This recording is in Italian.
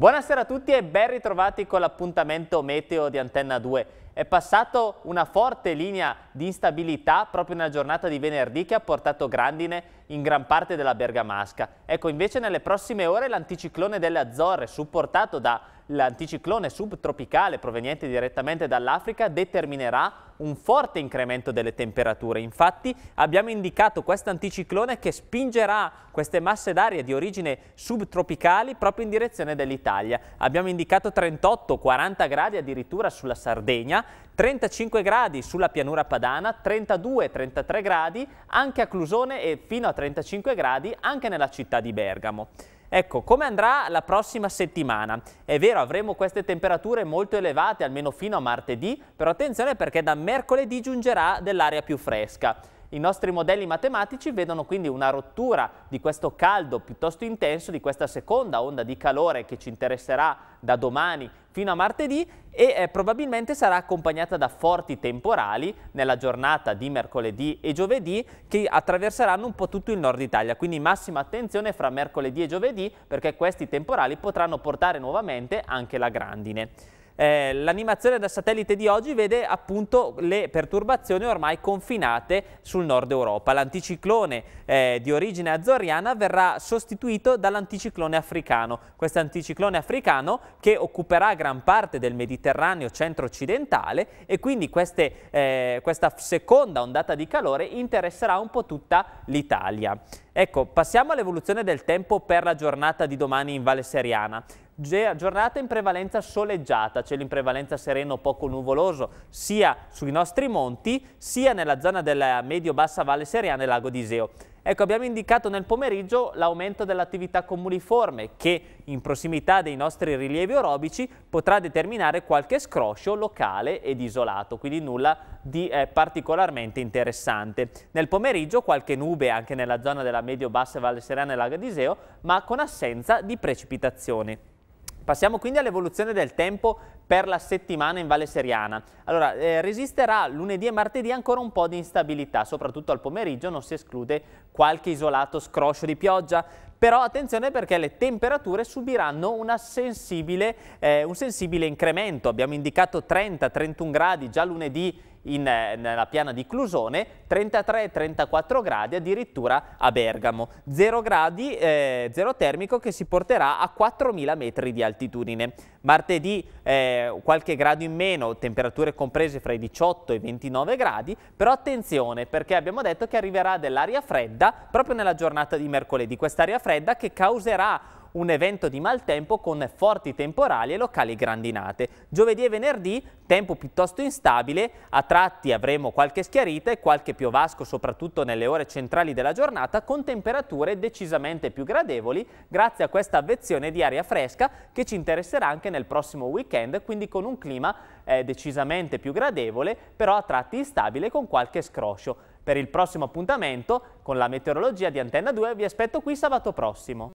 Buonasera a tutti e ben ritrovati con l'appuntamento meteo di Antenna 2. È passato una forte linea di instabilità proprio nella giornata di venerdì che ha portato grandine in gran parte della Bergamasca. Ecco, invece nelle prossime ore l'anticiclone delle Azzorre, supportato dall'anticiclone subtropicale proveniente direttamente dall'Africa, determinerà un forte incremento delle temperature. Infatti abbiamo indicato questo anticiclone che spingerà queste masse d'aria di origine subtropicali proprio in direzione dell'Italia. Abbiamo indicato 38-40 gradi addirittura sulla Sardegna, 35 gradi sulla pianura padana, 32-33 gradi anche a Clusone e fino a 35 gradi anche nella città di Bergamo. Ecco, come andrà la prossima settimana? È vero, avremo queste temperature molto elevate, almeno fino a martedì, però attenzione perché da mercoledì giungerà dell'aria più fresca. I nostri modelli matematici vedono quindi una rottura di questo caldo piuttosto intenso, di questa seconda onda di calore che ci interesserà da domani fino a martedì e eh, probabilmente sarà accompagnata da forti temporali nella giornata di mercoledì e giovedì che attraverseranno un po' tutto il nord Italia. Quindi massima attenzione fra mercoledì e giovedì perché questi temporali potranno portare nuovamente anche la grandine. Eh, l'animazione da satellite di oggi vede appunto le perturbazioni ormai confinate sul nord Europa. L'anticiclone eh, di origine azzoriana verrà sostituito dall'anticiclone africano. Questo anticiclone africano che occuperà gran parte del Mediterraneo centro-occidentale e quindi queste, eh, questa seconda ondata di calore interesserà un po' tutta l'Italia. Ecco, passiamo all'evoluzione del tempo per la giornata di domani in Valle Seriana. Giornata in prevalenza soleggiata, cielo in prevalenza sereno poco nuvoloso, sia sui nostri monti, sia nella zona della medio-bassa Valle Seriana e Lago di Iseo. Ecco, abbiamo indicato nel pomeriggio l'aumento dell'attività comuniforme che in prossimità dei nostri rilievi orobici potrà determinare qualche scroscio locale ed isolato, quindi nulla di eh, particolarmente interessante. Nel pomeriggio qualche nube anche nella zona della medio-bassa Valle Serena e Lago Lagadiseo, ma con assenza di precipitazioni. Passiamo quindi all'evoluzione del tempo per la settimana in Valle Seriana. Allora, eh, resisterà lunedì e martedì ancora un po' di instabilità, soprattutto al pomeriggio non si esclude qualche isolato scroscio di pioggia. Però attenzione perché le temperature subiranno sensibile, eh, un sensibile incremento. Abbiamo indicato 30-31 gradi già lunedì in, eh, nella piana di Clusone, 33-34 gradi addirittura a Bergamo, 0 gradi, eh, 0 termico che si porterà a 4.000 metri di altitudine. Martedì eh, qualche grado in meno, temperature comprese fra i 18 e i 29 gradi, però attenzione perché abbiamo detto che arriverà dell'aria fredda proprio nella giornata di mercoledì, quest'aria fredda che causerà un evento di maltempo con forti temporali e locali grandinate. Giovedì e venerdì tempo piuttosto instabile, a tratti avremo qualche schiarita e qualche piovasco soprattutto nelle ore centrali della giornata con temperature decisamente più gradevoli grazie a questa avvezione di aria fresca che ci interesserà anche nel prossimo weekend, quindi con un clima eh, decisamente più gradevole, però a tratti instabile con qualche scroscio. Per il prossimo appuntamento con la meteorologia di Antenna 2 vi aspetto qui sabato prossimo.